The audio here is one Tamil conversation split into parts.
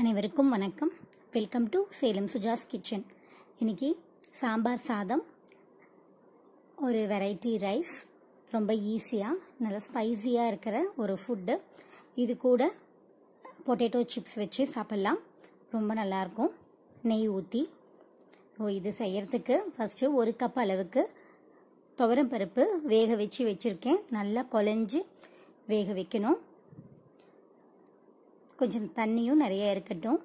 அனைவருக்கும் வணக்கம் welcome to Salem Suja's kitchen இன்றைக்கி சாம்பார் சாதம் ஒரு வெரைட்டி ரைஸ் ரொம்ப ஈஸியாக நல்லா ஸ்பைஸியாக இருக்கிற ஒரு ஃபுட்டு இது கூட பொட்டேட்டோ சிப்ஸ் வச்சு சாப்பிட்லாம் ரொம்ப நல்லாயிருக்கும் நெய் ஊற்றி ஓ இது செய்கிறதுக்கு ஃபஸ்ட்டு ஒரு கப் அளவுக்கு துவரம்பருப்பு வேக வச்சு வச்சுருக்கேன் நல்லா கொலைஞ்சு வேக வைக்கணும் கொஞ்சம் தண்ணியும் நிறைய இருக்கட்டும்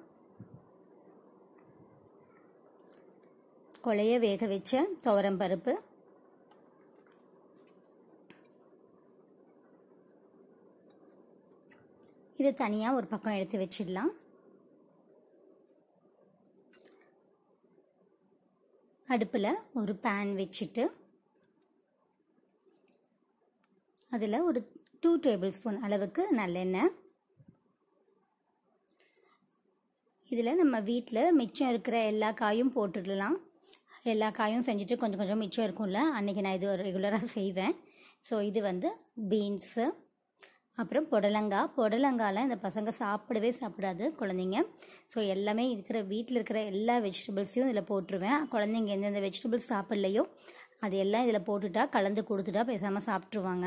கொலைய வேக வச்ச துவரம் பருப்பு இது தனியாக ஒரு பக்கம் எடுத்து வச்சிடலாம் அடுப்பில் ஒரு பேன் வச்சுட்டு அதில் ஒரு டூ டேபிள் ஸ்பூன் அளவுக்கு நல்லெண்ணெய் இதில் நம்ம வீட்டில் மிச்சம் இருக்கிற எல்லா காயும் போட்டுடலாம் எல்லா காயும் செஞ்சுட்டு கொஞ்சம் கொஞ்சம் மிச்சம் இருக்கும்ல அன்றைக்கி நான் இது ரெகுலராக செய்வேன் ஸோ இது வந்து பீன்ஸு அப்புறம் புடலங்காய் புடலங்காலாம் இந்த பசங்க சாப்பிடவே சாப்பிடாது குழந்தைங்க ஸோ எல்லாமே இருக்கிற வீட்டில் இருக்கிற எல்லா வெஜிடபிள்ஸையும் இதில் போட்டுருவேன் குழந்தைங்க எந்தெந்த வெஜிடபிள்ஸ் சாப்பிட்லையோ அது எல்லாம் இதில் போட்டுட்டா கலந்து கொடுத்துட்டா பேசாமல் சாப்பிட்ருவாங்க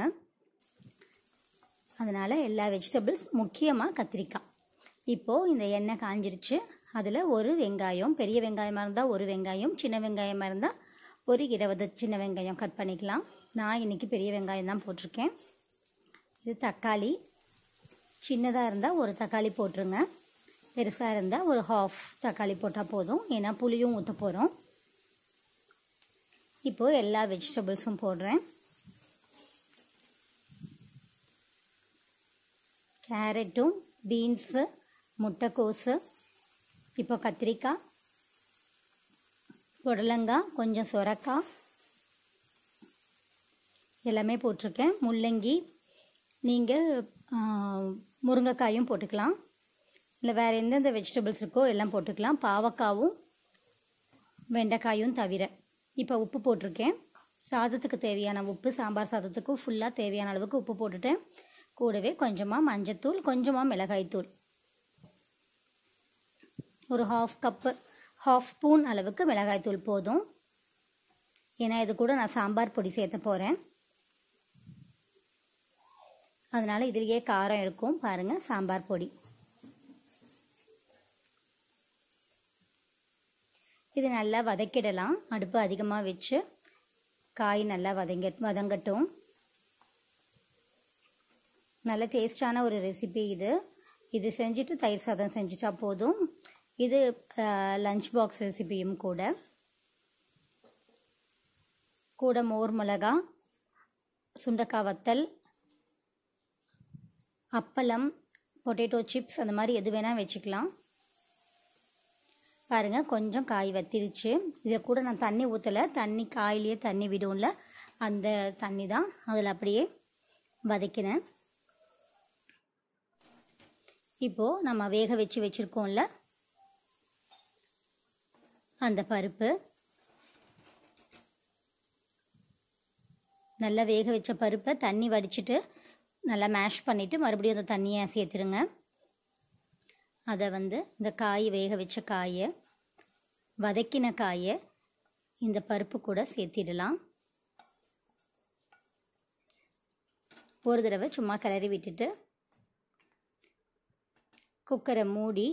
அதனால் எல்லா வெஜிடபிள்ஸ் முக்கியமாக கத்திரிக்காய் இப்போது இந்த எண்ணெய் காஞ்சிருச்சு அதில் ஒரு வெங்காயம் பெரிய வெங்காயமாக இருந்தால் ஒரு வெங்காயம் சின்ன வெங்காயமாக இருந்தால் ஒரு இருபது சின்ன வெங்காயம் கட் பண்ணிக்கலாம் நான் இன்றைக்கி பெரிய வெங்காயம் தான் போட்டிருக்கேன் இது தக்காளி சின்னதாக இருந்தால் ஒரு தக்காளி போட்டுருங்க பெருசாக இருந்தால் ஒரு ஹாஃப் தக்காளி போட்டால் போதும் ஏன்னா புளியும் ஊற்ற போகிறோம் இப்போது எல்லா வெஜிடபிள்ஸும் போடுறேன் கேரட்டும் பீன்ஸு முட்டைக்கோசு இப்போ கத்திரிக்காய் புடலங்காய் கொஞ்சம் சுரக்காய் எல்லாமே போட்டிருக்கேன் முள்ளங்கி நீங்கள் முருங்கைக்காயும் போட்டுக்கலாம் இல்லை வேறு எந்தெந்த வெஜிடபிள்ஸ் இருக்கோ எல்லாம் போட்டுக்கலாம் பாவக்காவும் வெண்டைக்காயும் தவிர இப்போ உப்பு போட்டிருக்கேன் சாதத்துக்கு தேவையான உப்பு சாம்பார் சாதத்துக்கும் ஃபுல்லாக தேவையான அளவுக்கு உப்பு போட்டுட்டேன் கூடவே கொஞ்சமாக மஞ்சத்தூள் கொஞ்சமாக மிளகாய்த்தூள் ஒரு ஹாஃப் கப்பு ஹாஃப் ஸ்பூன் அளவுக்கு மிளகாய்த்தூள் போதும் ஏன்னா இது கூட நான் சாம்பார் பொடி சேர்த்த போகிறேன் அதனால் இதுலேயே காரம் இருக்கும் பாருங்கள் சாம்பார் பொடி இது நல்லா வதக்கிடலாம் அடுப்பு அதிகமாக வச்சு காய் நல்லா வதங்க வதங்கட்டும் நல்ல டேஸ்டான ஒரு ரெசிபி இது இது செஞ்சுட்டு தயிர் சாதம் செஞ்சுட்டா போதும் இது லஞ்ச் பாக்ஸ் ரெசிபியும் கூட கூட மோர் மிளகா சுண்டக்காய் வத்தல் அப்பளம் பொட்டேட்டோ சிப்ஸ் அந்த மாதிரி எது வேணால் வச்சுக்கலாம் பாருங்கள் கொஞ்சம் காய் வத்திருச்சு இதை கூட நான் தண்ணி ஊற்றலை தண்ணி காயிலேயே தண்ணி விடும்ல அந்த தண்ணி தான் அதில் அப்படியே வதக்கினேன் இப்போது நம்ம வேக வச்சு வச்சுருக்கோம்ல அந்த பருப்பு நல்லா வேக வச்ச பருப்பை தண்ணி வடிச்சிட்டு நல்லா மேஷ் பண்ணிவிட்டு மறுபடியும் அந்த தண்ணியை சேர்த்துருங்க அதை வந்து இந்த காய் வேக வச்ச காயை வதக்கின காயை இந்த பருப்பு கூட சேர்த்திடலாம் ஒரு தடவை சும்மா கிளறி விட்டுட்டு குக்கரை மூடி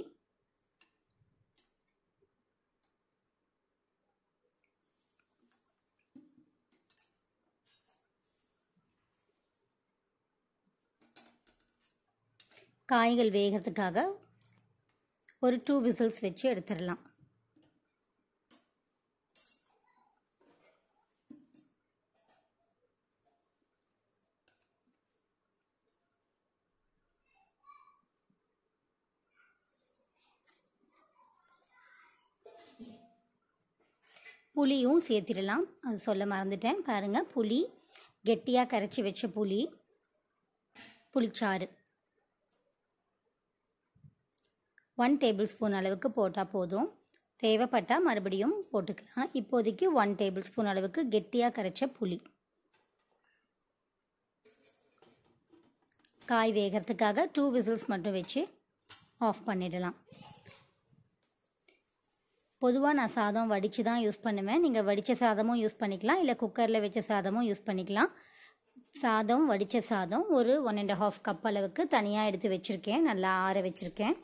காய்கள் வேகிறதுக்காக ஒரு டூ விசில்ஸ் வச்சு எடுத்துடலாம் புளியும் சேர்த்திடலாம் அது சொல்ல மறந்துட்டேன் பாருங்கள் புளி கெட்டியாக கரைச்சி வச்ச புளி புளிச்சாறு ஒன் டேபிள் ஸ்பூன் அளவுக்கு போட்டால் போதும் தேவைப்பட்டால் மறுபடியும் போட்டுக்கலாம் இப்போதைக்கு ஒன் டேபிள் ஸ்பூன் அளவுக்கு கெட்டியாக கரைச்ச புளி காய் வேகிறதுக்காக டூ விசில்ஸ் மட்டும் வச்சு ஆஃப் பண்ணிடலாம் பொதுவாக நான் சாதம் வடித்து தான் யூஸ் பண்ணுவேன் நீங்கள் வடித்த சாதமும் யூஸ் பண்ணிக்கலாம் இல்லை குக்கரில் வச்ச சாதமும் யூஸ் பண்ணிக்கலாம் சாதம் வடித்த சாதம் ஒரு ஒன் அண்ட் ஹாஃப் கப் அளவுக்கு தனியாக எடுத்து வச்சுருக்கேன் நல்லா ஆற வச்சுருக்கேன்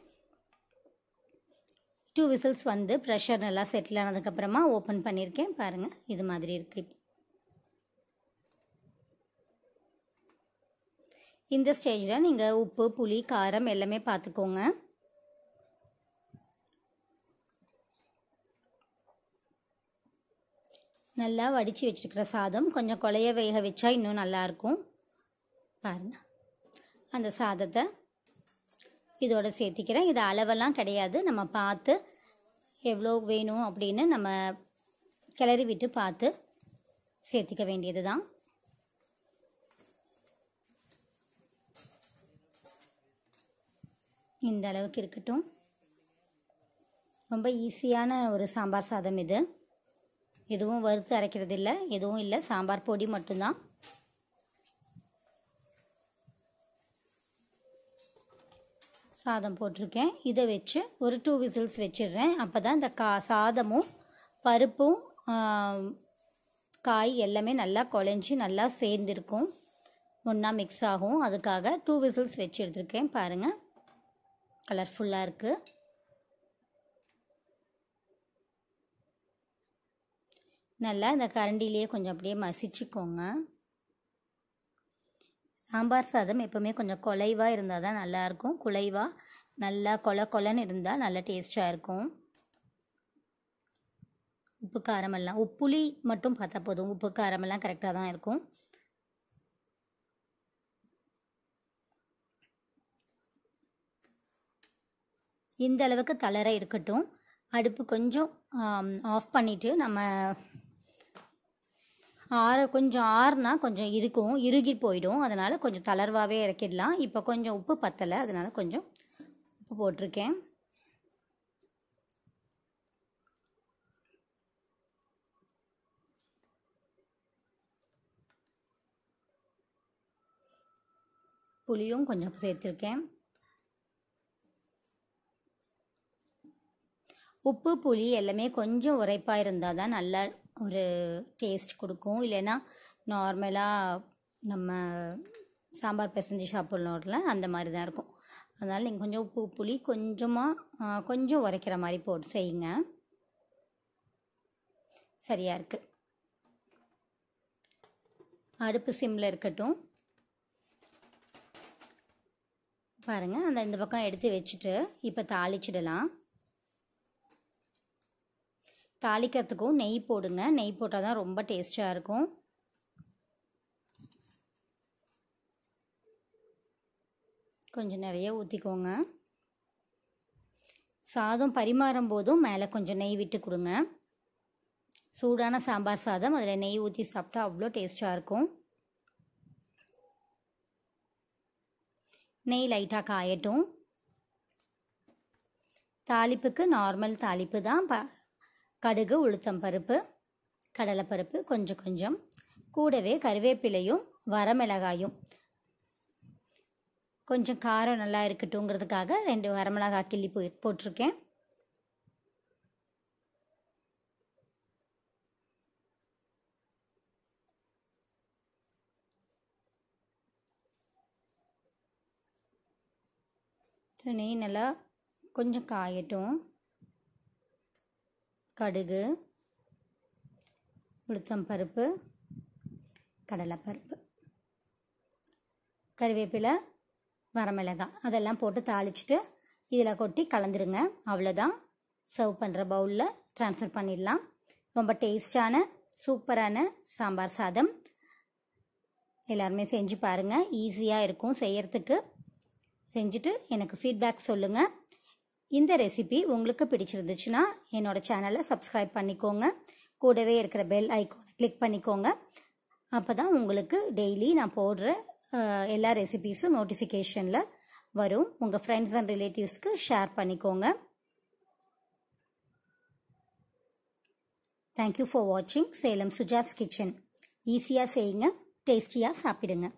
டூ விசில்ஸ் வந்து ப்ரெஷர் நல்லா செட்டில் ஆனதுக்கப்புறமா ஓப்பன் பண்ணியிருக்கேன் பாருங்கள் இது மாதிரி இருக்குது இந்த ஸ்டேஜில் நீங்கள் உப்பு புளி காரம் எல்லாமே பார்த்துக்கோங்க நல்லா வடித்து வச்சுருக்கிற சாதம் கொஞ்சம் குழைய வேக வச்சா இன்னும் நல்லாயிருக்கும் பாருங்கள் அந்த சாதத்தை இதோட சேர்த்திக்கிறேன் இது அளவெல்லாம் கிடையாது நம்ம பார்த்து எவ்வளோ வேணும் அப்படின்னு நம்ம கிளறி விட்டு பார்த்து சேர்த்திக்க வேண்டியது தான் இந்த அளவுக்கு இருக்கட்டும் ரொம்ப ஈஸியான ஒரு சாம்பார் சாதம் இது எதுவும் வறுத்து அரைக்கிறது இல்லை எதுவும் இல்லை சாம்பார் பொடி மட்டும்தான் சாதம் போட்டிருக்கேன் இதை வச்சு ஒரு டூ விசில்ஸ் வச்சிடுறேன் அப்போ தான் இந்த கா சாதமும் பருப்பும் காய் எல்லாமே நல்லா குழஞ்சி நல்லா சேர்ந்துருக்கும் ஒன்றா மிக்ஸ் ஆகும் அதுக்காக டூ விசில்ஸ் வச்சு எடுத்துருக்கேன் பாருங்கள் கலர்ஃபுல்லாக இருக்குது நல்லா இந்த கரண்டிலேயே கொஞ்சம் அப்படியே மசிச்சுக்கோங்க சாம்பார் சாதம் எப்போவுமே கொஞ்சம் குலைவாக இருந்தால் தான் நல்லாயிருக்கும் குலைவாக நல்லா கொல கொலன்னு இருந்தால் நல்லா டேஸ்ட்டாக இருக்கும் உப்பு காரமெல்லாம் உப்புளி மட்டும் பார்த்தா போதும் உப்பு காரமெல்லாம் கரெக்டாக தான் இருக்கும் இந்த அளவுக்கு தளர இருக்கட்டும் அடுப்பு கொஞ்சம் ஆஃப் பண்ணிவிட்டு நம்ம ஆற கொஞ்சம் ஆறுனா கொஞ்சம் இருக்கும் இறுகி போயிடும் அதனால் கொஞ்சம் தளர்வாகவே இறக்கிடலாம் இப்போ கொஞ்சம் உப்பு பத்தலை அதனால் கொஞ்சம் உப்பு போட்டிருக்கேன் புளியும் கொஞ்சம் சேர்த்துருக்கேன் உப்பு புளி எல்லாமே கொஞ்சம் உரைப்பாக இருந்தால் தான் நல்லா ஒரு டேஸ்ட் கொடுக்கும் இல்லைன்னா நார்மலாக நம்ம சாம்பார் பிசைஞ்சு சாப்பிட்ணும்ல அந்த மாதிரி தான் இருக்கும் அதனால் நீங்கள் கொஞ்சம் உப்பு புளி கொஞ்சமாக கொஞ்சம் உரைக்கிற மாதிரி போட்டு செய்யுங்க சரியாக இருக்குது அடுப்பு சிம்மில் இருக்கட்டும் பாருங்கள் அந்த இந்த பக்கம் எடுத்து வச்சுட்டு இப்போ தாளிச்சிடலாம் தாளிக்கிறதுக்கும் நெய் போடுங்க நெய் போட்டால் தான் ரொம்ப டேஸ்ட்டாக இருக்கும் கொஞ்சம் நிறைய ஊற்றிக்கோங்க சாதம் பரிமாறும் போதும் மேலே கொஞ்சம் நெய் விட்டு கொடுங்க சூடான சாம்பார் சாதம் அதில் நெய் ஊற்றி சாப்பிட்டா அவ்வளோ டேஸ்ட்டாக இருக்கும் நெய் லைட்டாக காயட்டும் தாளிப்புக்கு நார்மல் தாளிப்பு தான் ப கடுகு உளுத்தம் பருப்பு கடலைப்பருப்பு கொஞ்சம் கொஞ்சம் கூடவே கருவேப்பிலையும் வரமிளகாயும் கொஞ்சம் காரம் நல்லா இருக்கட்டுங்கிறதுக்காக ரெண்டு வரமிளகா கிள்ளி போய் போட்டிருக்கேன் நெய் நல்லா கொஞ்சம் காயட்டும் கடுகு உளுத்தம் பருப்பு கடலைப்பருப்பு கருவேப்பிலை வரமிளகாய் அதெல்லாம் போட்டு தாளிச்சிட்டு இதில் கொட்டி கலந்துருங்க அவ்வளோதான் சர்வ் பண்ணுற பவுலில் ட்ரான்ஸ்ஃபர் பண்ணிடலாம் ரொம்ப டேஸ்டான சூப்பரான சாம்பார் சாதம் எல்லாருமே செஞ்சு பாருங்கள் ஈஸியாக இருக்கும் செய்யறதுக்கு செஞ்சுட்டு எனக்கு ஃபீட்பேக் சொல்லுங்கள் இந்த ரெசிபி உங்களுக்கு பிடிச்சிருந்துச்சுன்னா என்னோட சேனலை சப்ஸ்கிரைப் பண்ணிக்கோங்க கூடவே இருக்கிற பெல் ஐக்கோனை கிளிக் பண்ணிக்கோங்க அப்போ தான் உங்களுக்கு டெய்லி நான் போடுற எல்லா ரெசிபீஸும் நோட்டிஃபிகேஷனில் வரும் உங்கள் ஃப்ரெண்ட்ஸ் அண்ட் ரிலேட்டிவ்ஸ்க்கு ஷேர் பண்ணிக்கோங்க தேங்க்யூ ஃபார் வாட்சிங் சேலம் சுஜாஸ் கிச்சன் ஈஸியாக செய்யுங்க டேஸ்டியாக சாப்பிடுங்க